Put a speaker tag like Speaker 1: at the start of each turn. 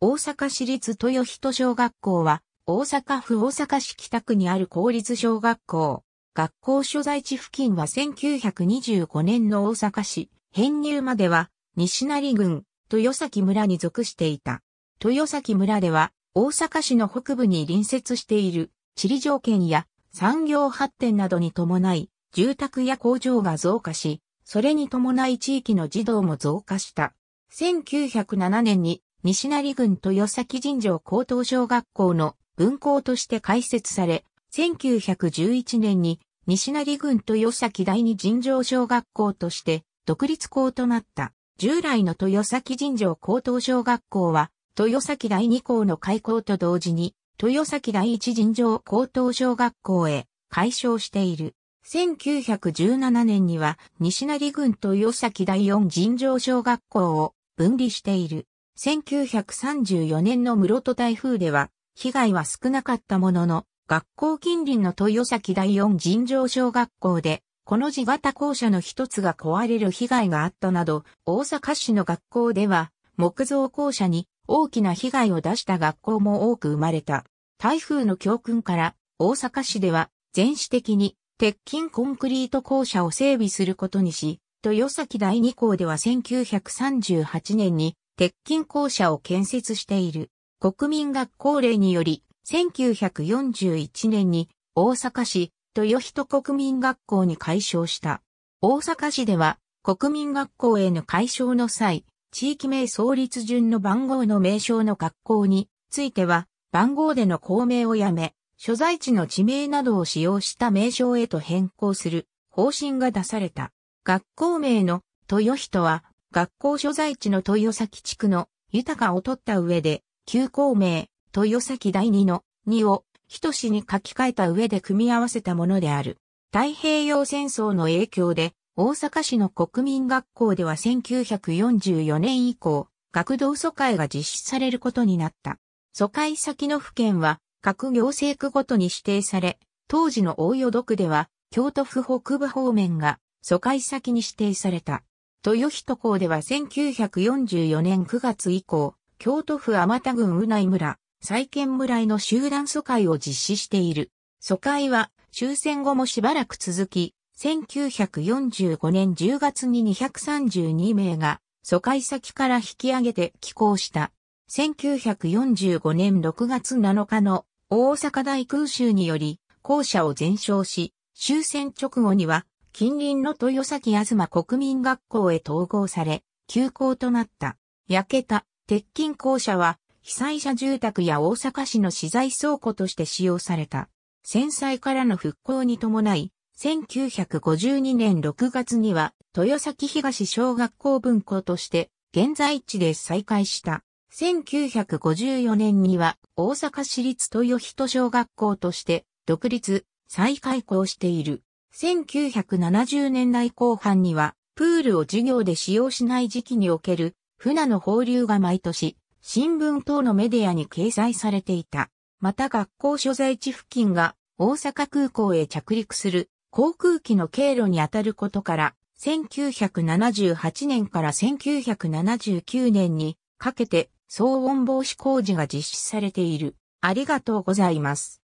Speaker 1: 大阪市立豊人小学校は、大阪府大阪市北区にある公立小学校。学校所在地付近は1925年の大阪市、編入までは、西成郡、豊崎村に属していた。豊崎村では、大阪市の北部に隣接している、地理条件や産業発展などに伴い、住宅や工場が増加し、それに伴い地域の児童も増加した。1907年に西成郡豊崎尋常高等小学校の分校として開設され、1911年に西成郡豊崎第二尋常小学校として独立校となった。従来の豊崎尋常高等小学校は、豊崎第二校の開校と同時に、豊崎第一尋常高等小学校へ改称している。1917年には西成郡豊崎第四尋常小学校を分離している。1934年の室戸台風では、被害は少なかったものの、学校近隣の豊崎第四尋常小学校で、この字型校舎の一つが壊れる被害があったなど、大阪市の学校では、木造校舎に大きな被害を出した学校も多く生まれた。台風の教訓から、大阪市では、全市的に、鉄筋コンクリート校舎を整備することにし、豊崎第二校では1938年に鉄筋校舎を建設している。国民学校令により、1941年に大阪市豊人国民学校に改称した。大阪市では国民学校への改称の際、地域名創立順の番号の名称の学校については、番号での校名をやめ、所在地の地名などを使用した名称へと変更する方針が出された。学校名の豊人は学校所在地の豊崎地区の豊かを取った上で、旧校名、豊崎第二の2を等しに書き換えた上で組み合わせたものである。太平洋戦争の影響で、大阪市の国民学校では1944年以降、学童疎開が実施されることになった。疎開先の府県は、各行政区ごとに指定され、当時の大淀区では、京都府北部方面が疎開先に指定された。豊人港では1944年9月以降、京都府天田郡宇内村、再建村への集団疎開を実施している。疎開は終戦後もしばらく続き、1945年10月に232名が疎開先から引き上げて寄港した。1945年6月7日の大阪大空襲により校舎を全焼し、終戦直後には近隣の豊崎東国民学校へ統合され、休校となった。焼けた鉄筋校舎は被災者住宅や大阪市の資材倉庫として使用された。戦災からの復興に伴い、1952年6月には豊崎東小学校分校として現在地で再開した。1954年には大阪市立豊人小学校として独立、再開校している。1970年代後半には、プールを授業で使用しない時期における、船の放流が毎年、新聞等のメディアに掲載されていた。また学校所在地付近が大阪空港へ着陸する航空機の経路にあたることから、1978年から1979年にかけて騒音防止工事が実施されている。ありがとうございます。